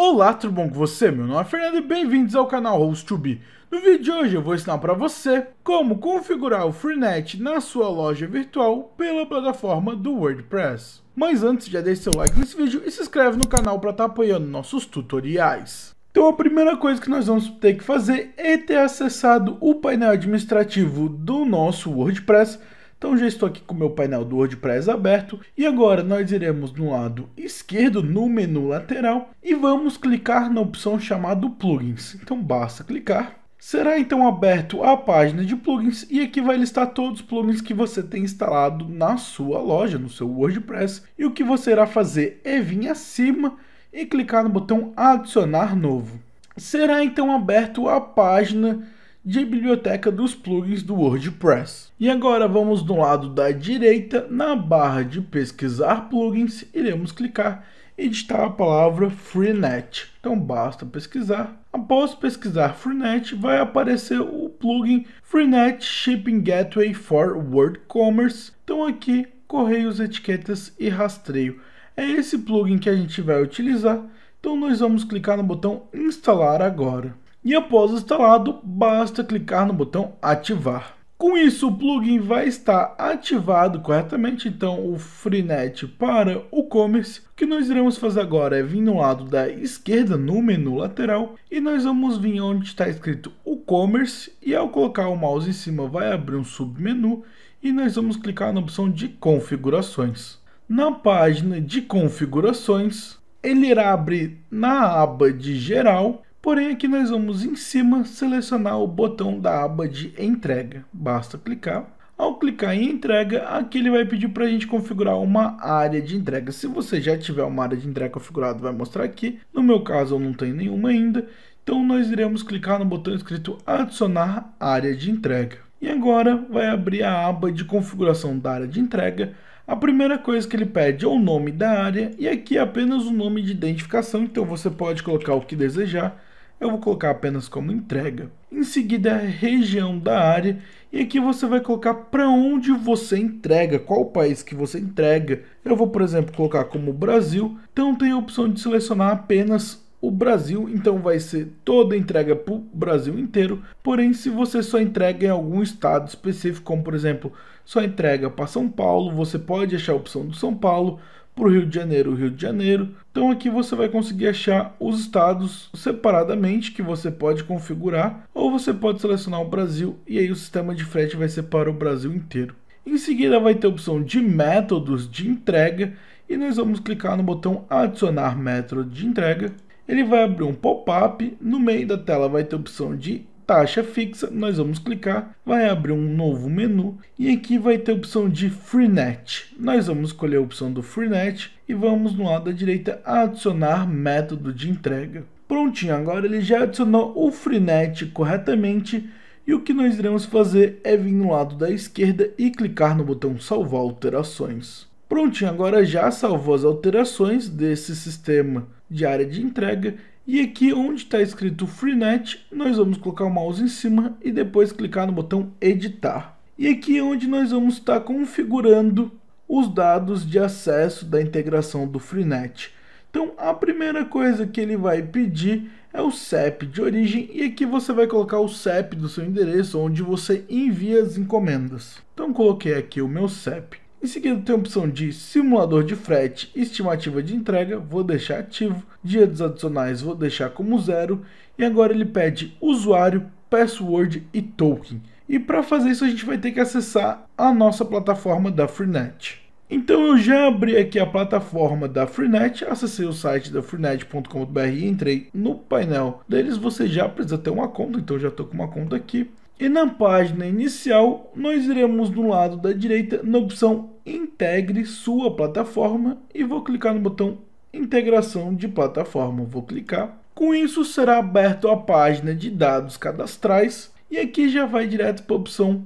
Olá, tudo bom com você? Meu nome é Fernando e bem-vindos ao canal host 2 No vídeo de hoje eu vou ensinar para você como configurar o Freenet na sua loja virtual pela plataforma do WordPress. Mas antes, já deixe seu like nesse vídeo e se inscreve no canal para estar tá apoiando nossos tutoriais. Então a primeira coisa que nós vamos ter que fazer é ter acessado o painel administrativo do nosso WordPress então já estou aqui com o meu painel do WordPress aberto e agora nós iremos no lado esquerdo no menu lateral e vamos clicar na opção chamada plugins. Então basta clicar Será então aberto a página de plugins e aqui vai listar todos os plugins que você tem instalado na sua loja, no seu WordPress. E o que você irá fazer é vir acima e clicar no botão adicionar novo. Será então aberto a página de biblioteca dos plugins do WordPress. E agora vamos do lado da direita, na barra de pesquisar plugins, iremos clicar e digitar a palavra Freenet. Então basta pesquisar. Após pesquisar Freenet, vai aparecer o plugin Freenet Shipping Gateway for WordCommerce. Então aqui, correios, etiquetas e rastreio. É esse plugin que a gente vai utilizar. Então nós vamos clicar no botão instalar agora e após instalado, basta clicar no botão ativar. Com isso, o plugin vai estar ativado corretamente, então o Freenet para o Commerce. O que nós iremos fazer agora é vir no lado da esquerda, no menu lateral, e nós vamos vir onde está escrito o Commerce, e ao colocar o mouse em cima vai abrir um submenu, e nós vamos clicar na opção de configurações. Na página de configurações, ele irá abrir na aba de geral, Porém, aqui nós vamos em cima selecionar o botão da aba de entrega. Basta clicar. Ao clicar em entrega, aqui ele vai pedir para a gente configurar uma área de entrega. Se você já tiver uma área de entrega configurada, vai mostrar aqui. No meu caso, eu não tenho nenhuma ainda. Então, nós iremos clicar no botão escrito adicionar área de entrega. E agora vai abrir a aba de configuração da área de entrega. A primeira coisa que ele pede é o nome da área e aqui é apenas o nome de identificação, então você pode colocar o que desejar eu vou colocar apenas como entrega. Em seguida, é a região da área, e aqui você vai colocar para onde você entrega, qual país que você entrega. Eu vou, por exemplo, colocar como Brasil, então tem a opção de selecionar apenas o Brasil, então vai ser toda entrega para o Brasil inteiro. Porém, se você só entrega em algum estado específico, como por exemplo, só entrega para São Paulo, você pode achar a opção do São Paulo para o Rio de Janeiro, Rio de Janeiro. Então aqui você vai conseguir achar os estados separadamente que você pode configurar ou você pode selecionar o Brasil e aí o sistema de frete vai ser para o Brasil inteiro. Em seguida vai ter a opção de métodos de entrega e nós vamos clicar no botão adicionar método de entrega. Ele vai abrir um pop-up, no meio da tela vai ter a opção de taxa fixa, nós vamos clicar, vai abrir um novo menu e aqui vai ter a opção de Freenet. Nós vamos escolher a opção do Freenet e vamos no lado da direita adicionar método de entrega. Prontinho, agora ele já adicionou o Freenet corretamente e o que nós iremos fazer é vir no lado da esquerda e clicar no botão salvar alterações. Prontinho, agora já salvou as alterações desse sistema de área de entrega e aqui onde está escrito FreeNet, nós vamos colocar o mouse em cima e depois clicar no botão editar. E aqui é onde nós vamos estar tá configurando os dados de acesso da integração do FreeNet. Então a primeira coisa que ele vai pedir é o CEP de origem e aqui você vai colocar o CEP do seu endereço onde você envia as encomendas. Então coloquei aqui o meu CEP. Em seguida tem a opção de simulador de frete, estimativa de entrega, vou deixar ativo, dia dos adicionais vou deixar como zero e agora ele pede usuário, password e token. E para fazer isso a gente vai ter que acessar a nossa plataforma da Freenet. Então eu já abri aqui a plataforma da Freenet, acessei o site da freenet.com.br e entrei no painel deles. Você já precisa ter uma conta, então já estou com uma conta aqui. E na página inicial, nós iremos do lado da direita na opção Integre sua plataforma e vou clicar no botão Integração de plataforma. Vou clicar. Com isso, será aberto a página de dados cadastrais e aqui já vai direto para a opção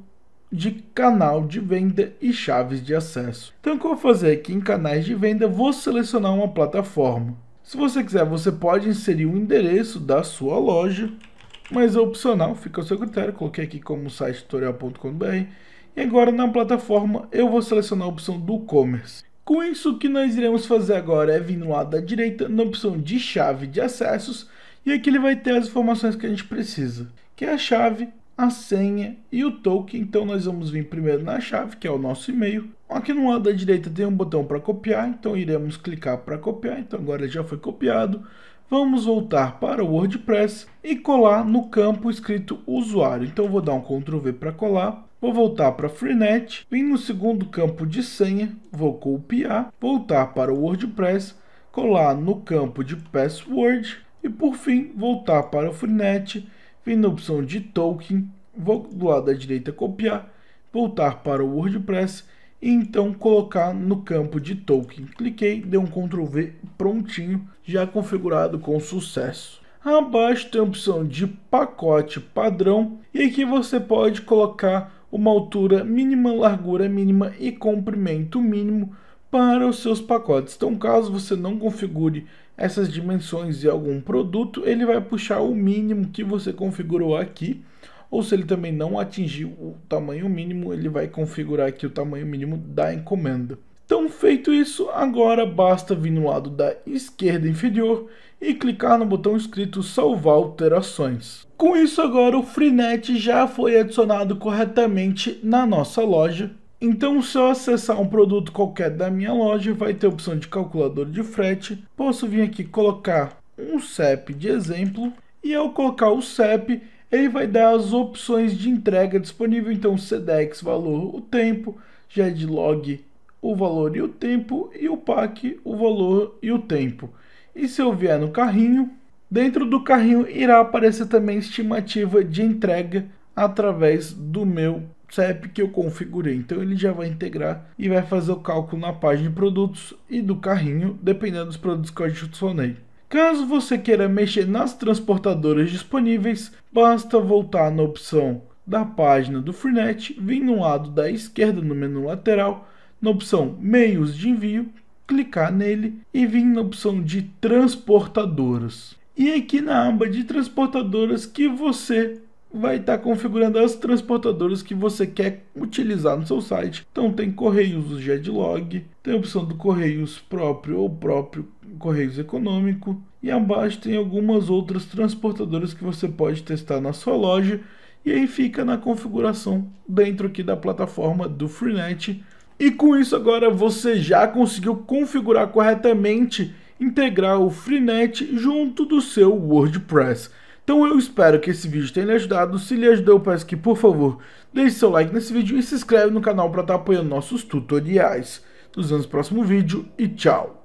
de canal de venda e chaves de acesso. Então, o que eu vou fazer aqui em canais de venda, vou selecionar uma plataforma. Se você quiser, você pode inserir o endereço da sua loja mas é opcional, fica ao seu critério. Coloquei aqui como site tutorial.com.br. E agora na plataforma eu vou selecionar a opção do e-commerce. Com isso, o que nós iremos fazer agora é vir no lado da direita, na opção de chave de acessos, e aqui ele vai ter as informações que a gente precisa, que é a chave, a senha e o token. Então nós vamos vir primeiro na chave, que é o nosso e-mail. Aqui no lado da direita tem um botão para copiar, então iremos clicar para copiar. Então agora já foi copiado. Vamos voltar para o WordPress e colar no campo escrito usuário. Então vou dar um Ctrl V para colar. Vou voltar para Freenet, vim no segundo campo de senha, vou copiar, voltar para o WordPress, colar no campo de password e por fim voltar para o Freenet vem na opção de Token, vou do lado da direita copiar, voltar para o WordPress e então colocar no campo de Token. Cliquei, dei um Ctrl V prontinho, já configurado com sucesso. Abaixo tem a opção de pacote padrão e aqui você pode colocar uma altura mínima, largura mínima e comprimento mínimo para os seus pacotes. Então, caso você não configure essas dimensões em algum produto, ele vai puxar o mínimo que você configurou aqui, ou se ele também não atingiu o tamanho mínimo, ele vai configurar aqui o tamanho mínimo da encomenda. Então, feito isso, agora basta vir no lado da esquerda inferior e clicar no botão escrito salvar alterações. Com isso agora o Freenet já foi adicionado corretamente na nossa loja então, se eu acessar um produto qualquer da minha loja, vai ter a opção de calculador de frete. Posso vir aqui colocar um CEP de exemplo. E ao colocar o CEP, ele vai dar as opções de entrega disponível. Então, SEDEX, valor, o tempo, GEDLOG, o valor e o tempo, e o PAC, o valor e o tempo. E se eu vier no carrinho, dentro do carrinho irá aparecer também estimativa de entrega através do meu CEP que eu configurei. Então ele já vai integrar e vai fazer o cálculo na página de produtos e do carrinho, dependendo dos produtos que eu adicionei. Caso você queira mexer nas transportadoras disponíveis, basta voltar na opção da página do Freenet, vir no lado da esquerda no menu lateral, na opção Meios de Envio, clicar nele e vir na opção de Transportadoras. E aqui na aba de transportadoras que você vai estar tá configurando as transportadoras que você quer utilizar no seu site. Então tem Correios Jedlog, tem a opção do Correios próprio ou próprio Correios Econômico e abaixo tem algumas outras transportadoras que você pode testar na sua loja e aí fica na configuração dentro aqui da plataforma do Freenet. E com isso agora você já conseguiu configurar corretamente integrar o Freenet junto do seu WordPress. Então eu espero que esse vídeo tenha lhe ajudado. Se lhe ajudou, eu peço que, por favor, deixe seu like nesse vídeo e se inscreve no canal para estar tá apoiando nossos tutoriais. Nos vemos no próximo vídeo e tchau!